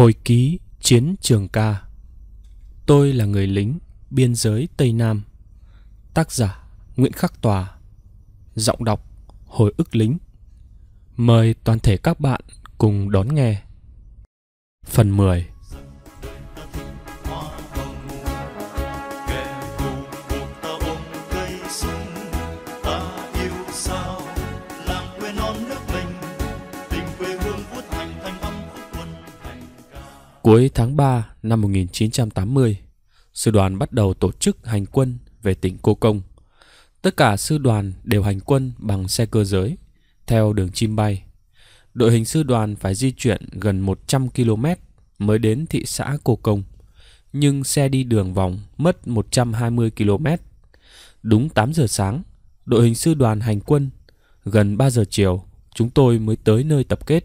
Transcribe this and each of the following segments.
Hồi ký Chiến trường ca Tôi là người lính biên giới Tây Nam Tác giả Nguyễn Khắc Tòa Giọng đọc Hồi ức lính Mời toàn thể các bạn cùng đón nghe Phần 10 Cuối tháng 3 năm 1980, sư đoàn bắt đầu tổ chức hành quân về tỉnh Cô Công. Tất cả sư đoàn đều hành quân bằng xe cơ giới, theo đường chim bay. Đội hình sư đoàn phải di chuyển gần 100 km mới đến thị xã Cô Công. Nhưng xe đi đường vòng mất 120 km. Đúng 8 giờ sáng, đội hình sư đoàn hành quân. Gần 3 giờ chiều, chúng tôi mới tới nơi tập kết.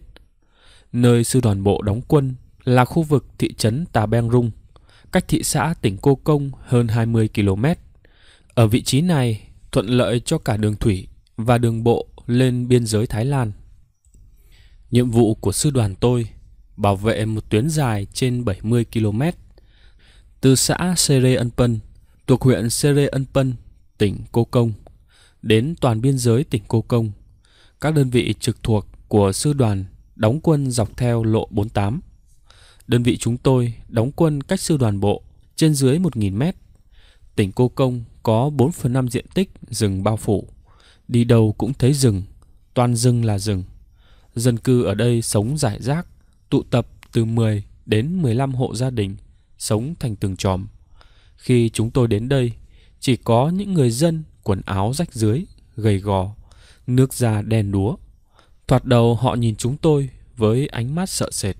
Nơi sư đoàn bộ đóng quân là khu vực thị trấn Tà Beng Rung, cách thị xã tỉnh Cô Công hơn 20 km. Ở vị trí này, thuận lợi cho cả đường thủy và đường bộ lên biên giới Thái Lan. Nhiệm vụ của sư đoàn tôi bảo vệ một tuyến dài trên 70 km từ xã Sere Unpun thuộc huyện Sere Unpun, tỉnh Cô Công đến toàn biên giới tỉnh Cô Công. Các đơn vị trực thuộc của sư đoàn đóng quân dọc theo lộ 48. Đơn vị chúng tôi đóng quân cách sư đoàn bộ trên dưới 1.000 mét. Tỉnh Cô Công có 4 phần 5 diện tích rừng bao phủ. Đi đâu cũng thấy rừng, toàn rừng là rừng. Dân cư ở đây sống rải rác, tụ tập từ 10 đến 15 hộ gia đình, sống thành từng chòm. Khi chúng tôi đến đây, chỉ có những người dân quần áo rách dưới, gầy gò, nước da đen đúa. Thoạt đầu họ nhìn chúng tôi với ánh mắt sợ sệt.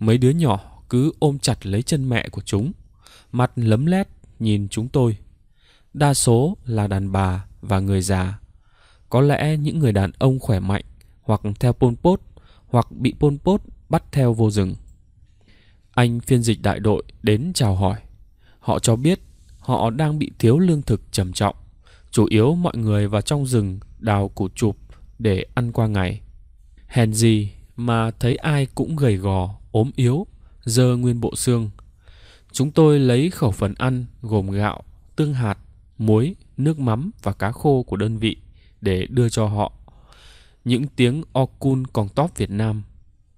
Mấy đứa nhỏ cứ ôm chặt lấy chân mẹ của chúng, mặt lấm lét nhìn chúng tôi. Đa số là đàn bà và người già. Có lẽ những người đàn ông khỏe mạnh hoặc theo Pol Pot hoặc bị Pol Pot bắt theo vô rừng. Anh phiên dịch đại đội đến chào hỏi. Họ cho biết họ đang bị thiếu lương thực trầm trọng. Chủ yếu mọi người vào trong rừng đào củ chụp để ăn qua ngày. Hèn gì mà thấy ai cũng gầy gò ốm yếu, dơ nguyên bộ xương. Chúng tôi lấy khẩu phần ăn gồm gạo, tương hạt, muối, nước mắm và cá khô của đơn vị để đưa cho họ. Những tiếng Okun còn top Việt Nam,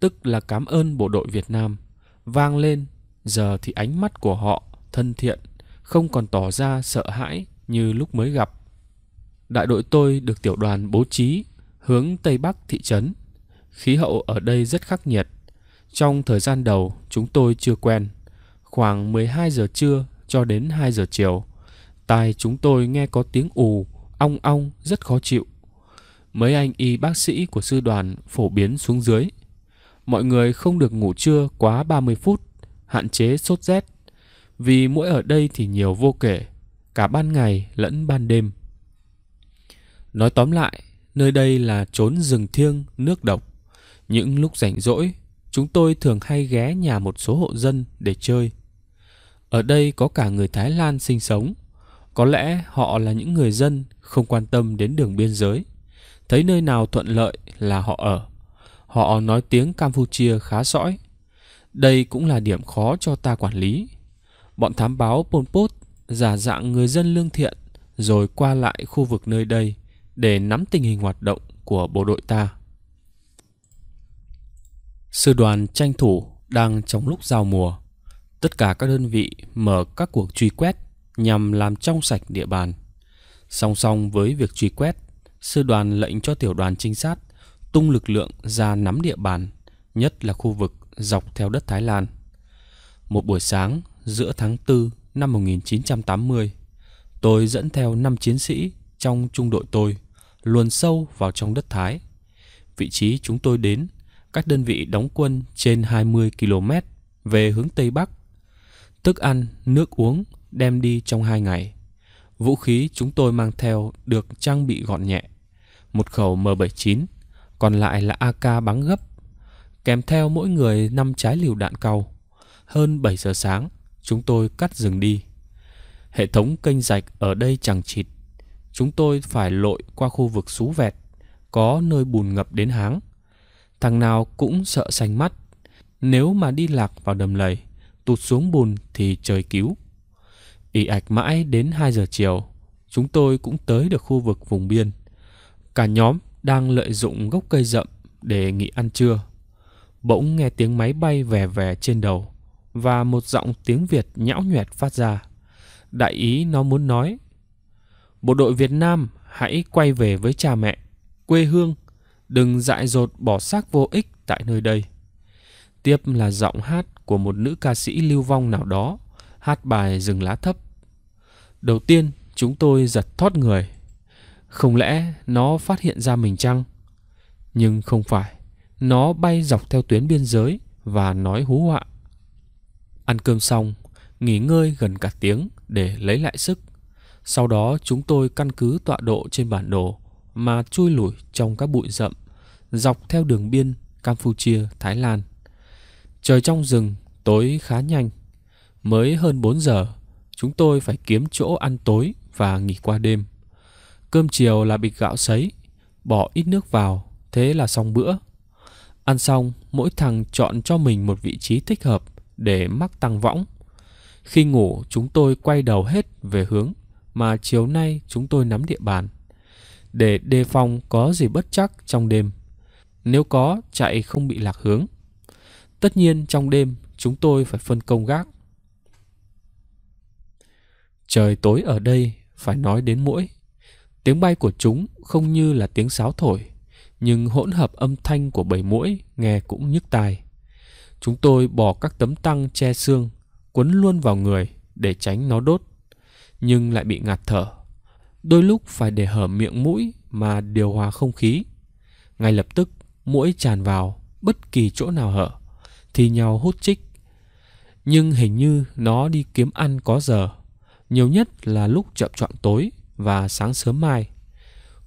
tức là cảm ơn bộ đội Việt Nam, vang lên, giờ thì ánh mắt của họ thân thiện, không còn tỏ ra sợ hãi như lúc mới gặp. Đại đội tôi được tiểu đoàn bố trí hướng Tây Bắc thị trấn. Khí hậu ở đây rất khắc nghiệt, trong thời gian đầu, chúng tôi chưa quen. Khoảng 12 giờ trưa cho đến 2 giờ chiều, tai chúng tôi nghe có tiếng ù, ong ong rất khó chịu. Mấy anh y bác sĩ của sư đoàn phổ biến xuống dưới. Mọi người không được ngủ trưa quá 30 phút, hạn chế sốt rét. Vì mỗi ở đây thì nhiều vô kể, cả ban ngày lẫn ban đêm. Nói tóm lại, nơi đây là trốn rừng thiêng, nước độc. Những lúc rảnh rỗi, chúng tôi thường hay ghé nhà một số hộ dân để chơi. Ở đây có cả người Thái Lan sinh sống. Có lẽ họ là những người dân không quan tâm đến đường biên giới. Thấy nơi nào thuận lợi là họ ở. Họ nói tiếng Campuchia khá sõi. Đây cũng là điểm khó cho ta quản lý. Bọn thám báo Pol Pot giả dạng người dân lương thiện rồi qua lại khu vực nơi đây để nắm tình hình hoạt động của bộ đội ta. Sư đoàn tranh thủ đang trong lúc giao mùa. Tất cả các đơn vị mở các cuộc truy quét nhằm làm trong sạch địa bàn. Song song với việc truy quét, sư đoàn lệnh cho tiểu đoàn trinh sát tung lực lượng ra nắm địa bàn, nhất là khu vực dọc theo đất Thái Lan. Một buổi sáng giữa tháng 4 năm 1980, tôi dẫn theo 5 chiến sĩ trong trung đội tôi luồn sâu vào trong đất Thái. Vị trí chúng tôi đến các đơn vị đóng quân trên 20 km về hướng Tây Bắc. Thức ăn, nước uống đem đi trong hai ngày. Vũ khí chúng tôi mang theo được trang bị gọn nhẹ. Một khẩu M79, còn lại là AK bắn gấp. Kèm theo mỗi người 5 trái liều đạn cau. Hơn 7 giờ sáng, chúng tôi cắt rừng đi. Hệ thống kênh rạch ở đây chẳng chịt. Chúng tôi phải lội qua khu vực xú vẹt, có nơi bùn ngập đến háng thằng nào cũng sợ xanh mắt. Nếu mà đi lạc vào đầm lầy, tụt xuống bùn thì trời cứu. ỉ ạch mãi đến 2 giờ chiều, chúng tôi cũng tới được khu vực vùng biên. Cả nhóm đang lợi dụng gốc cây rậm để nghỉ ăn trưa. Bỗng nghe tiếng máy bay vè vè trên đầu và một giọng tiếng Việt nhão nhoẹt phát ra. Đại ý nó muốn nói Bộ đội Việt Nam hãy quay về với cha mẹ, quê hương – Đừng dại dột bỏ xác vô ích tại nơi đây. Tiếp là giọng hát của một nữ ca sĩ lưu vong nào đó, hát bài rừng lá thấp. Đầu tiên, chúng tôi giật thót người. Không lẽ nó phát hiện ra mình chăng? Nhưng không phải. Nó bay dọc theo tuyến biên giới và nói hú họa. Ăn cơm xong, nghỉ ngơi gần cả tiếng để lấy lại sức. Sau đó chúng tôi căn cứ tọa độ trên bản đồ mà chui lủi trong các bụi rậm dọc theo đường biên Campuchia, Thái Lan. Trời trong rừng tối khá nhanh. Mới hơn 4 giờ, chúng tôi phải kiếm chỗ ăn tối và nghỉ qua đêm. Cơm chiều là bịch gạo sấy, bỏ ít nước vào, thế là xong bữa. Ăn xong, mỗi thằng chọn cho mình một vị trí thích hợp để mắc tăng võng. Khi ngủ, chúng tôi quay đầu hết về hướng mà chiều nay chúng tôi nắm địa bàn để đề phòng có gì bất chắc trong đêm. Nếu có, chạy không bị lạc hướng. Tất nhiên trong đêm, chúng tôi phải phân công gác. Trời tối ở đây phải nói đến mũi. Tiếng bay của chúng không như là tiếng sáo thổi, nhưng hỗn hợp âm thanh của bầy mũi nghe cũng nhức tai. Chúng tôi bỏ các tấm tăng che xương, quấn luôn vào người để tránh nó đốt, nhưng lại bị ngạt thở đôi lúc phải để hở miệng mũi mà điều hòa không khí. Ngay lập tức, mũi tràn vào bất kỳ chỗ nào hở, thì nhau hút chích. Nhưng hình như nó đi kiếm ăn có giờ, nhiều nhất là lúc chậm trọn tối và sáng sớm mai.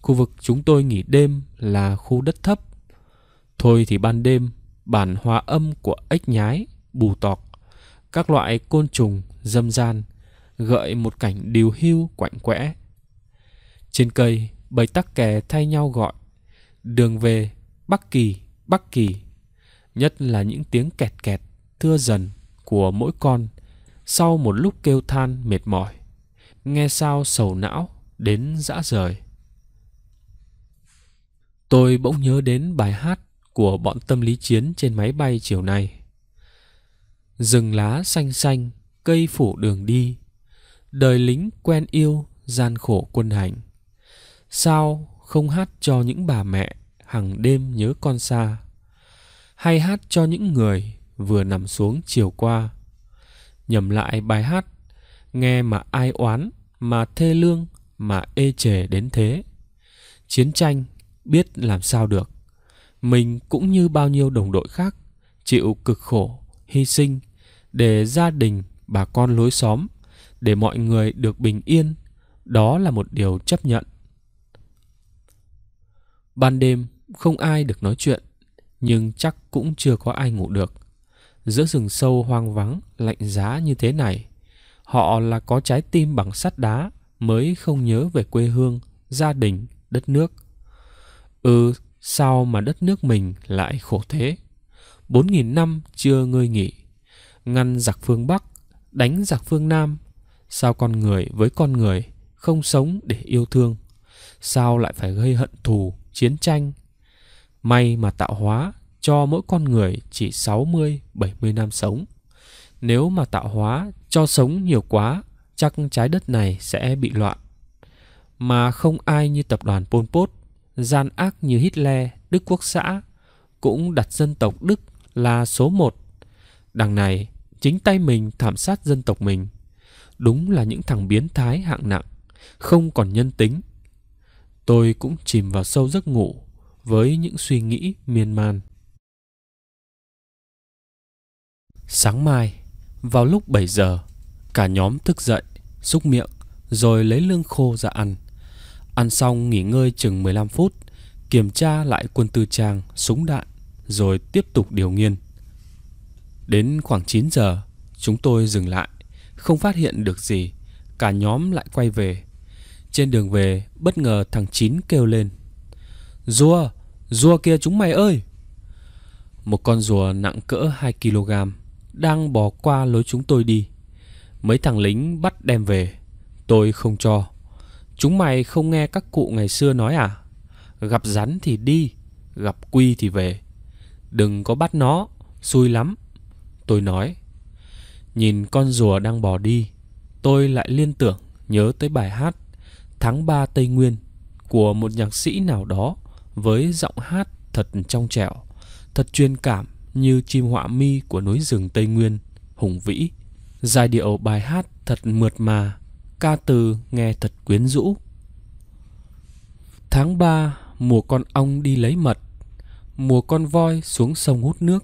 Khu vực chúng tôi nghỉ đêm là khu đất thấp. Thôi thì ban đêm, bản hòa âm của ếch nhái, bù tọc, các loại côn trùng, dâm gian, gợi một cảnh điều hưu quạnh quẽ trên cây, bầy tắc kè thay nhau gọi. Đường về, Bắc Kỳ, Bắc Kỳ. Nhất là những tiếng kẹt kẹt, thưa dần của mỗi con sau một lúc kêu than mệt mỏi. Nghe sao sầu não đến dã rời. Tôi bỗng nhớ đến bài hát của bọn tâm lý chiến trên máy bay chiều nay. Rừng lá xanh xanh, cây phủ đường đi. Đời lính quen yêu, gian khổ quân hành. Sao không hát cho những bà mẹ hằng đêm nhớ con xa Hay hát cho những người vừa nằm xuống chiều qua Nhầm lại bài hát Nghe mà ai oán, mà thê lương, mà ê chề đến thế Chiến tranh biết làm sao được Mình cũng như bao nhiêu đồng đội khác Chịu cực khổ, hy sinh Để gia đình, bà con lối xóm Để mọi người được bình yên Đó là một điều chấp nhận Ban đêm không ai được nói chuyện, nhưng chắc cũng chưa có ai ngủ được. Giữa rừng sâu hoang vắng, lạnh giá như thế này, họ là có trái tim bằng sắt đá mới không nhớ về quê hương, gia đình, đất nước. Ừ, sao mà đất nước mình lại khổ thế? Bốn nghìn năm chưa ngơi nghỉ, ngăn giặc phương Bắc, đánh giặc phương Nam. Sao con người với con người không sống để yêu thương? Sao lại phải gây hận thù chiến tranh. May mà tạo hóa cho mỗi con người chỉ 60-70 năm sống. Nếu mà tạo hóa cho sống nhiều quá, chắc trái đất này sẽ bị loạn. Mà không ai như tập đoàn Pol Pot, gian ác như Hitler, Đức Quốc xã, cũng đặt dân tộc Đức là số một. Đằng này, chính tay mình thảm sát dân tộc mình. Đúng là những thằng biến thái hạng nặng, không còn nhân tính – tôi cũng chìm vào sâu giấc ngủ với những suy nghĩ miên man. Sáng mai, vào lúc 7 giờ, cả nhóm thức dậy, xúc miệng, rồi lấy lương khô ra ăn. Ăn xong nghỉ ngơi chừng 15 phút, kiểm tra lại quân tư trang, súng đạn, rồi tiếp tục điều nghiên. Đến khoảng 9 giờ, chúng tôi dừng lại, không phát hiện được gì, cả nhóm lại quay về trên đường về, bất ngờ thằng Chín kêu lên. Rùa, rùa kia chúng mày ơi! Một con rùa nặng cỡ 2kg đang bò qua lối chúng tôi đi. Mấy thằng lính bắt đem về. Tôi không cho. Chúng mày không nghe các cụ ngày xưa nói à? Gặp rắn thì đi, gặp quy thì về. Đừng có bắt nó, xui lắm. Tôi nói. Nhìn con rùa đang bò đi, tôi lại liên tưởng nhớ tới bài hát tháng 3 Tây Nguyên của một nhạc sĩ nào đó với giọng hát thật trong trẻo, thật chuyên cảm như chim họa mi của núi rừng Tây Nguyên, hùng vĩ. Giai điệu bài hát thật mượt mà, ca từ nghe thật quyến rũ. Tháng 3, mùa con ong đi lấy mật, mùa con voi xuống sông hút nước,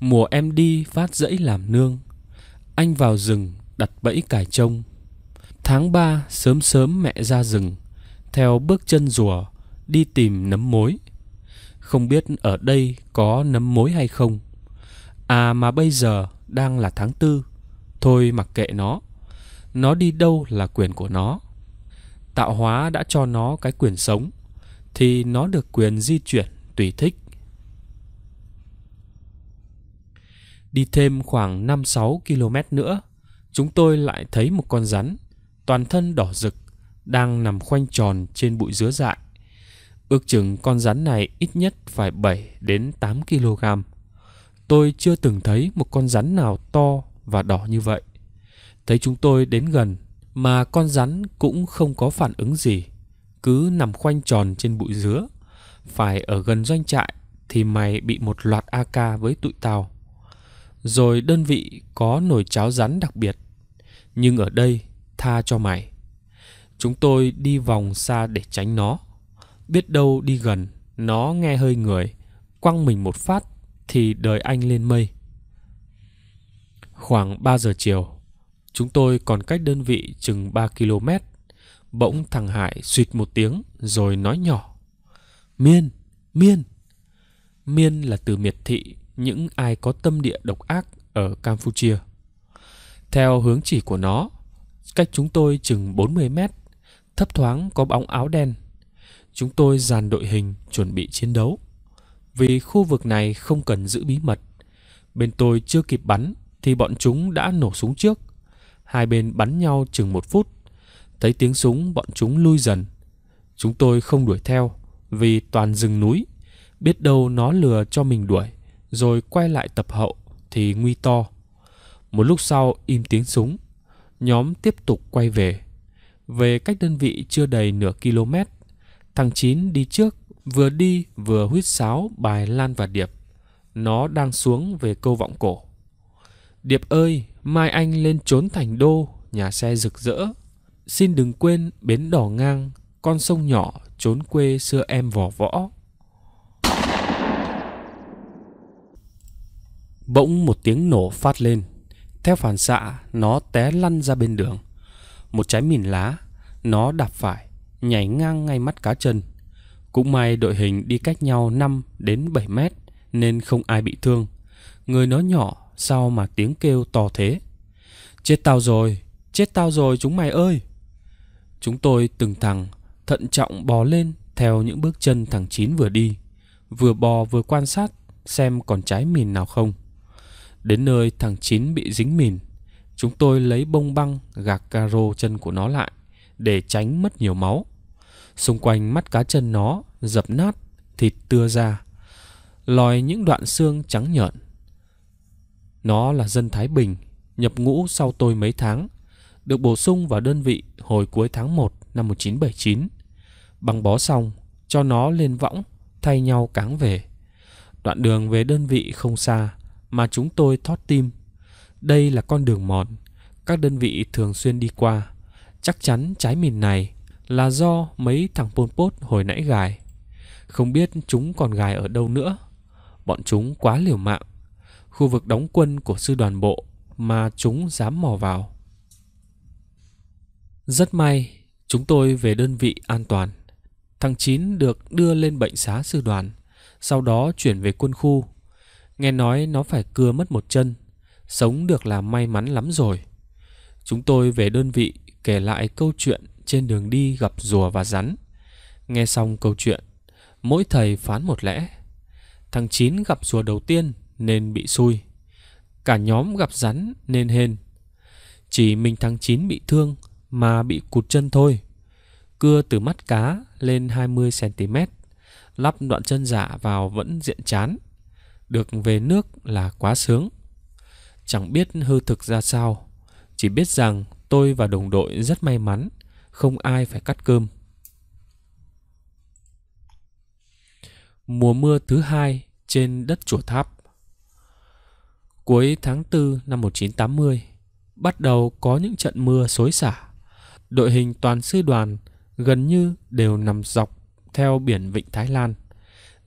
mùa em đi phát dẫy làm nương, anh vào rừng đặt bẫy cải trông, Tháng ba sớm sớm mẹ ra rừng Theo bước chân rùa Đi tìm nấm mối Không biết ở đây có nấm mối hay không À mà bây giờ đang là tháng tư Thôi mặc kệ nó Nó đi đâu là quyền của nó Tạo hóa đã cho nó cái quyền sống Thì nó được quyền di chuyển tùy thích Đi thêm khoảng 5-6 km nữa Chúng tôi lại thấy một con rắn toàn thân đỏ rực, đang nằm khoanh tròn trên bụi dứa dại. Ước chừng con rắn này ít nhất phải 7 đến 8 kg. Tôi chưa từng thấy một con rắn nào to và đỏ như vậy. Thấy chúng tôi đến gần mà con rắn cũng không có phản ứng gì, cứ nằm khoanh tròn trên bụi dứa. Phải ở gần doanh trại thì mày bị một loạt AK với tụi tao. Rồi đơn vị có nồi cháo rắn đặc biệt. Nhưng ở đây tha cho mày chúng tôi đi vòng xa để tránh nó biết đâu đi gần nó nghe hơi người quăng mình một phát thì đời anh lên mây khoảng 3 giờ chiều chúng tôi còn cách đơn vị chừng 3 km bỗng thằng hải suýt một tiếng rồi nói nhỏ miên miên miên là từ miệt thị những ai có tâm địa độc ác ở campuchia theo hướng chỉ của nó Cách chúng tôi chừng 40 mét, thấp thoáng có bóng áo đen. Chúng tôi dàn đội hình chuẩn bị chiến đấu. Vì khu vực này không cần giữ bí mật. Bên tôi chưa kịp bắn thì bọn chúng đã nổ súng trước. Hai bên bắn nhau chừng một phút. Thấy tiếng súng bọn chúng lui dần. Chúng tôi không đuổi theo vì toàn rừng núi. Biết đâu nó lừa cho mình đuổi rồi quay lại tập hậu thì nguy to. Một lúc sau im tiếng súng nhóm tiếp tục quay về. Về cách đơn vị chưa đầy nửa km, thằng Chín đi trước, vừa đi vừa huýt sáo bài Lan và Điệp. Nó đang xuống về câu vọng cổ. Điệp ơi, mai anh lên trốn thành đô, nhà xe rực rỡ. Xin đừng quên bến đỏ ngang, con sông nhỏ trốn quê xưa em vỏ võ. Bỗng một tiếng nổ phát lên theo phản xạ, nó té lăn ra bên đường. Một trái mìn lá, nó đạp phải, nhảy ngang ngay mắt cá chân. Cũng may đội hình đi cách nhau 5 đến 7 mét nên không ai bị thương. Người nó nhỏ, sao mà tiếng kêu to thế? Chết tao rồi, chết tao rồi chúng mày ơi! Chúng tôi từng thằng thận trọng bò lên theo những bước chân thằng Chín vừa đi, vừa bò vừa quan sát xem còn trái mìn nào không. Đến nơi thằng Chín bị dính mìn, chúng tôi lấy bông băng gạc caro chân của nó lại để tránh mất nhiều máu. Xung quanh mắt cá chân nó dập nát, thịt tưa ra, lòi những đoạn xương trắng nhợn. Nó là dân Thái Bình, nhập ngũ sau tôi mấy tháng, được bổ sung vào đơn vị hồi cuối tháng 1 năm 1979. Băng bó xong, cho nó lên võng, thay nhau cáng về. Đoạn đường về đơn vị không xa, mà chúng tôi thoát tim. Đây là con đường mòn, các đơn vị thường xuyên đi qua. Chắc chắn trái mìn này là do mấy thằng Pol Pot hồi nãy gài. Không biết chúng còn gài ở đâu nữa. Bọn chúng quá liều mạng. Khu vực đóng quân của sư đoàn bộ mà chúng dám mò vào. Rất may, chúng tôi về đơn vị an toàn. Thằng Chín được đưa lên bệnh xá sư đoàn, sau đó chuyển về quân khu Nghe nói nó phải cưa mất một chân Sống được là may mắn lắm rồi Chúng tôi về đơn vị kể lại câu chuyện trên đường đi gặp rùa và rắn Nghe xong câu chuyện Mỗi thầy phán một lẽ Thằng Chín gặp rùa đầu tiên nên bị xui Cả nhóm gặp rắn nên hên Chỉ mình thằng Chín bị thương mà bị cụt chân thôi Cưa từ mắt cá lên 20cm Lắp đoạn chân giả vào vẫn diện chán được về nước là quá sướng. Chẳng biết hư thực ra sao, chỉ biết rằng tôi và đồng đội rất may mắn, không ai phải cắt cơm. Mùa mưa thứ hai trên đất chùa tháp Cuối tháng 4 năm 1980, bắt đầu có những trận mưa xối xả. Đội hình toàn sư đoàn gần như đều nằm dọc theo biển Vịnh Thái Lan,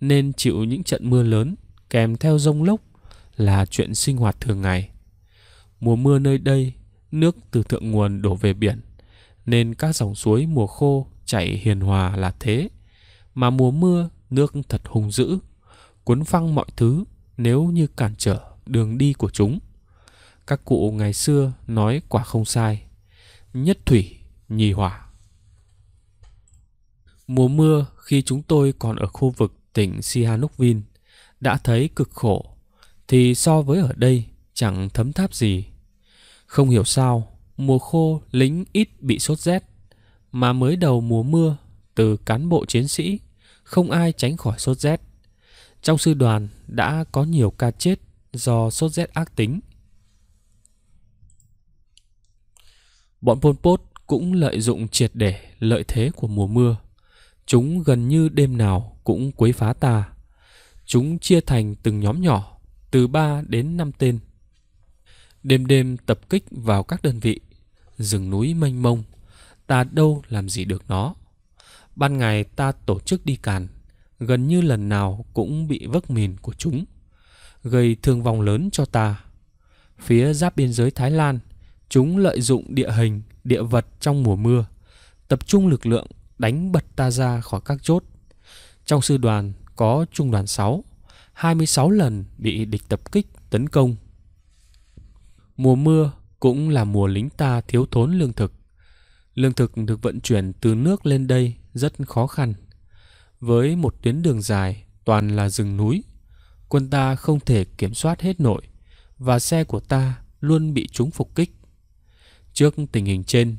nên chịu những trận mưa lớn kèm theo rông lốc là chuyện sinh hoạt thường ngày. Mùa mưa nơi đây, nước từ thượng nguồn đổ về biển, nên các dòng suối mùa khô chảy hiền hòa là thế. Mà mùa mưa, nước thật hung dữ, cuốn phăng mọi thứ nếu như cản trở đường đi của chúng. Các cụ ngày xưa nói quả không sai, nhất thủy, nhì hỏa. Mùa mưa khi chúng tôi còn ở khu vực tỉnh Sihanoukville, đã thấy cực khổ thì so với ở đây chẳng thấm tháp gì. Không hiểu sao, mùa khô lính ít bị sốt rét, mà mới đầu mùa mưa, từ cán bộ chiến sĩ, không ai tránh khỏi sốt rét. Trong sư đoàn đã có nhiều ca chết do sốt rét ác tính. Bọn Pol Pot cũng lợi dụng triệt để lợi thế của mùa mưa. Chúng gần như đêm nào cũng quấy phá ta Chúng chia thành từng nhóm nhỏ, từ 3 đến 5 tên. Đêm đêm tập kích vào các đơn vị, rừng núi mênh mông, ta đâu làm gì được nó. Ban ngày ta tổ chức đi càn, gần như lần nào cũng bị vấp mìn của chúng, gây thương vong lớn cho ta. Phía giáp biên giới Thái Lan, chúng lợi dụng địa hình, địa vật trong mùa mưa, tập trung lực lượng đánh bật ta ra khỏi các chốt. Trong sư đoàn có trung đoàn 6, 26 lần bị địch tập kích, tấn công. Mùa mưa cũng là mùa lính ta thiếu thốn lương thực. Lương thực được vận chuyển từ nước lên đây rất khó khăn. Với một tuyến đường dài toàn là rừng núi, quân ta không thể kiểm soát hết nội và xe của ta luôn bị chúng phục kích. Trước tình hình trên,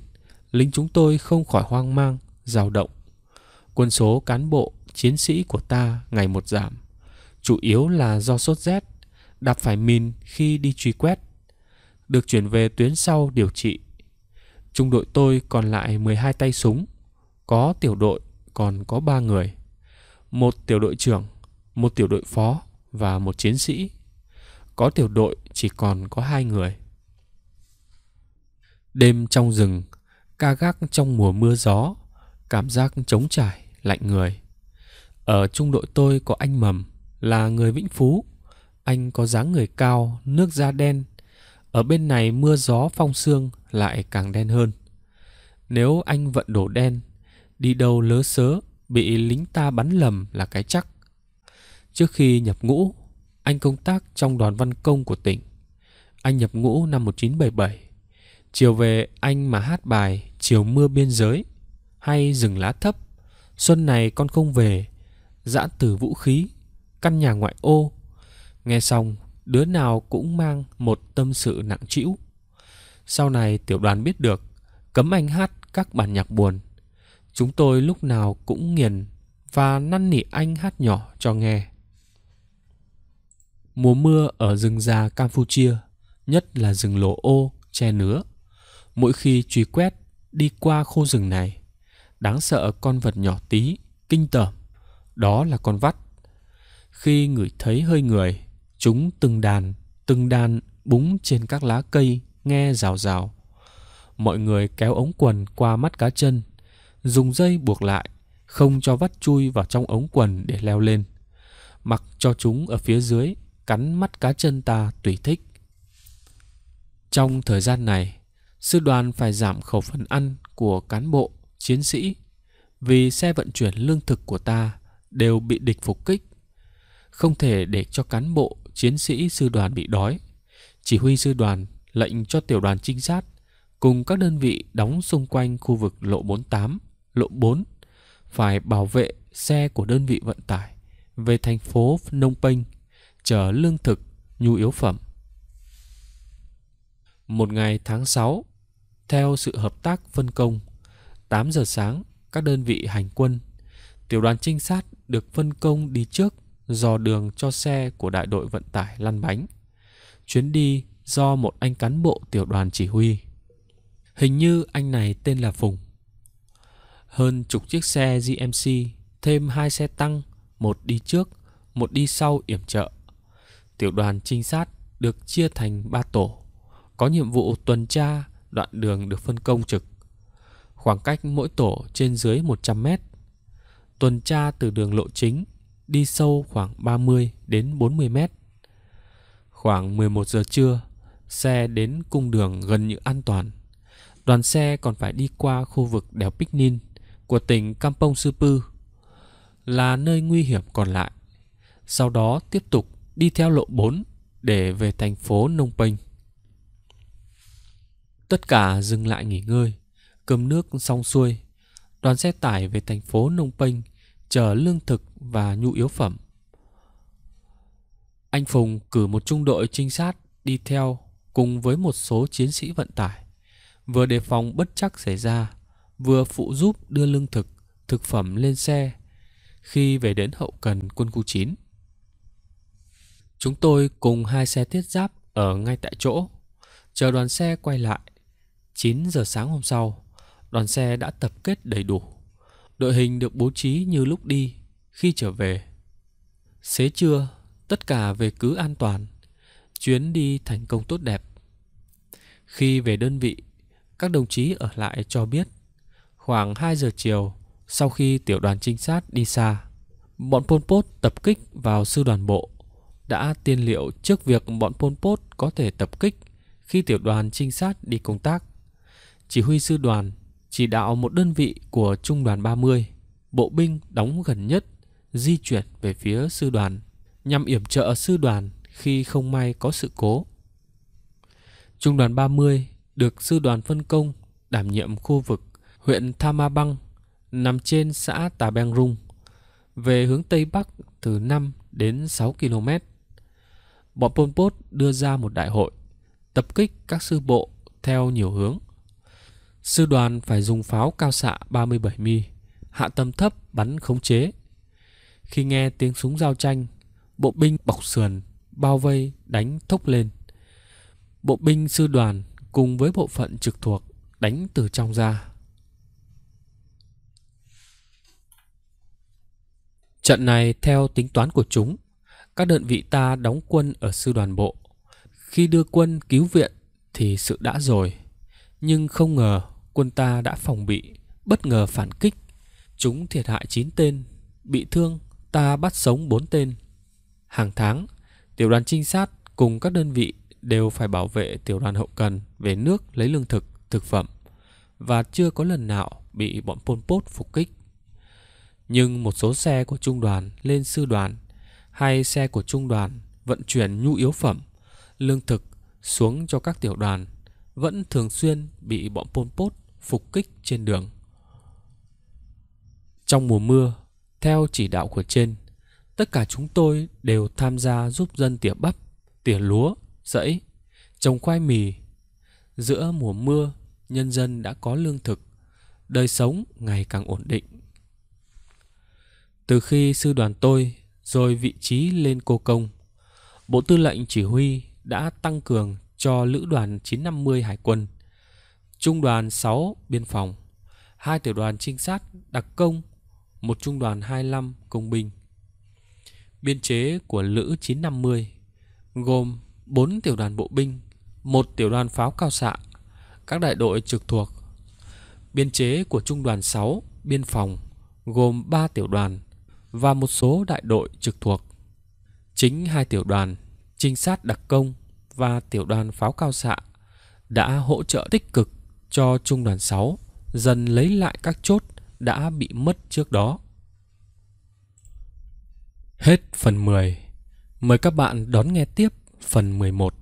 lính chúng tôi không khỏi hoang mang, dao động. Quân số cán bộ chiến sĩ của ta ngày một giảm, chủ yếu là do sốt rét, đạp phải mìn khi đi truy quét, được chuyển về tuyến sau điều trị. Trung đội tôi còn lại 12 tay súng, có tiểu đội còn có 3 người, một tiểu đội trưởng, một tiểu đội phó và một chiến sĩ. Có tiểu đội chỉ còn có hai người. Đêm trong rừng, ca gác trong mùa mưa gió, cảm giác trống trải, lạnh người. Ở trung đội tôi có anh Mầm là người Vĩnh Phú. Anh có dáng người cao, nước da đen. Ở bên này mưa gió phong sương lại càng đen hơn. Nếu anh vận đổ đen, đi đâu lớ sớ, bị lính ta bắn lầm là cái chắc. Trước khi nhập ngũ, anh công tác trong đoàn văn công của tỉnh. Anh nhập ngũ năm 1977. Chiều về anh mà hát bài Chiều mưa biên giới hay rừng lá thấp Xuân này con không về giãn từ vũ khí, căn nhà ngoại ô. Nghe xong, đứa nào cũng mang một tâm sự nặng trĩu. Sau này tiểu đoàn biết được, cấm anh hát các bản nhạc buồn. Chúng tôi lúc nào cũng nghiền và năn nỉ anh hát nhỏ cho nghe. Mùa mưa ở rừng già Campuchia, nhất là rừng lỗ ô, che nứa. Mỗi khi truy quét đi qua khu rừng này, đáng sợ con vật nhỏ tí, kinh tởm đó là con vắt. Khi ngửi thấy hơi người, chúng từng đàn, từng đàn búng trên các lá cây nghe rào rào. Mọi người kéo ống quần qua mắt cá chân, dùng dây buộc lại, không cho vắt chui vào trong ống quần để leo lên. Mặc cho chúng ở phía dưới, cắn mắt cá chân ta tùy thích. Trong thời gian này, sư đoàn phải giảm khẩu phần ăn của cán bộ, chiến sĩ vì xe vận chuyển lương thực của ta đều bị địch phục kích. Không thể để cho cán bộ, chiến sĩ sư đoàn bị đói. Chỉ huy sư đoàn lệnh cho tiểu đoàn trinh sát cùng các đơn vị đóng xung quanh khu vực lộ 48, lộ 4 phải bảo vệ xe của đơn vị vận tải về thành phố Phnom Penh chở lương thực, nhu yếu phẩm. Một ngày tháng 6, theo sự hợp tác phân công, 8 giờ sáng các đơn vị hành quân, tiểu đoàn trinh sát được phân công đi trước dò đường cho xe của đại đội vận tải lăn bánh. Chuyến đi do một anh cán bộ tiểu đoàn chỉ huy. Hình như anh này tên là Phùng. Hơn chục chiếc xe GMC, thêm hai xe tăng, một đi trước, một đi sau yểm trợ. Tiểu đoàn trinh sát được chia thành ba tổ, có nhiệm vụ tuần tra đoạn đường được phân công trực. Khoảng cách mỗi tổ trên dưới 100 mét tuần tra từ đường lộ chính, đi sâu khoảng 30 đến 40 mét. Khoảng 11 giờ trưa, xe đến cung đường gần như an toàn. Đoàn xe còn phải đi qua khu vực đèo Picnin của tỉnh Kampong Supu là nơi nguy hiểm còn lại. Sau đó tiếp tục đi theo lộ 4 để về thành phố Nông Penh. Tất cả dừng lại nghỉ ngơi, cơm nước xong xuôi, đoàn xe tải về thành phố Nông Penh chờ lương thực và nhu yếu phẩm. Anh Phùng cử một trung đội trinh sát đi theo cùng với một số chiến sĩ vận tải, vừa đề phòng bất chắc xảy ra, vừa phụ giúp đưa lương thực, thực phẩm lên xe khi về đến hậu cần quân khu 9. Chúng tôi cùng hai xe thiết giáp ở ngay tại chỗ, chờ đoàn xe quay lại. 9 giờ sáng hôm sau, đoàn xe đã tập kết đầy đủ. Đội hình được bố trí như lúc đi, khi trở về. Xế trưa, tất cả về cứ an toàn. Chuyến đi thành công tốt đẹp. Khi về đơn vị, các đồng chí ở lại cho biết khoảng 2 giờ chiều sau khi tiểu đoàn trinh sát đi xa, bọn Pol Pot tập kích vào sư đoàn bộ đã tiên liệu trước việc bọn Pol Pot có thể tập kích khi tiểu đoàn trinh sát đi công tác. Chỉ huy sư đoàn chỉ đạo một đơn vị của Trung đoàn 30, bộ binh đóng gần nhất, di chuyển về phía sư đoàn, nhằm yểm trợ sư đoàn khi không may có sự cố. Trung đoàn 30 được sư đoàn phân công đảm nhiệm khu vực huyện Thamabang nằm trên xã Tà Beng Rung về hướng Tây Bắc từ 5 đến 6 km. Bọn Pol Pot đưa ra một đại hội tập kích các sư bộ theo nhiều hướng. Sư đoàn phải dùng pháo cao xạ 37 mi, hạ tầm thấp bắn khống chế. Khi nghe tiếng súng giao tranh, bộ binh bọc sườn, bao vây, đánh thốc lên. Bộ binh sư đoàn cùng với bộ phận trực thuộc đánh từ trong ra. Trận này theo tính toán của chúng, các đơn vị ta đóng quân ở sư đoàn bộ. Khi đưa quân cứu viện thì sự đã rồi, nhưng không ngờ quân ta đã phòng bị, bất ngờ phản kích. Chúng thiệt hại chín tên, bị thương ta bắt sống bốn tên. Hàng tháng, tiểu đoàn trinh sát cùng các đơn vị đều phải bảo vệ tiểu đoàn hậu cần về nước lấy lương thực, thực phẩm và chưa có lần nào bị bọn Pol Pot phục kích. Nhưng một số xe của trung đoàn lên sư đoàn hay xe của trung đoàn vận chuyển nhu yếu phẩm, lương thực xuống cho các tiểu đoàn vẫn thường xuyên bị bọn Pol Pot phục kích trên đường. Trong mùa mưa, theo chỉ đạo của trên, tất cả chúng tôi đều tham gia giúp dân tỉa bắp, tỉa lúa, rẫy, trồng khoai mì. Giữa mùa mưa, nhân dân đã có lương thực, đời sống ngày càng ổn định. Từ khi sư đoàn tôi rồi vị trí lên cô công, Bộ Tư lệnh Chỉ huy đã tăng cường cho Lữ đoàn 950 Hải quân Trung đoàn 6 biên phòng, hai tiểu đoàn trinh sát đặc công, một trung đoàn 25 công binh. Biên chế của lữ 950 gồm 4 tiểu đoàn bộ binh, một tiểu đoàn pháo cao xạ, các đại đội trực thuộc. Biên chế của trung đoàn 6 biên phòng gồm 3 tiểu đoàn và một số đại đội trực thuộc. Chính hai tiểu đoàn trinh sát đặc công và tiểu đoàn pháo cao xạ đã hỗ trợ tích cực cho trung đoàn 6 dần lấy lại các chốt đã bị mất trước đó. Hết phần 10. Mời các bạn đón nghe tiếp phần 11.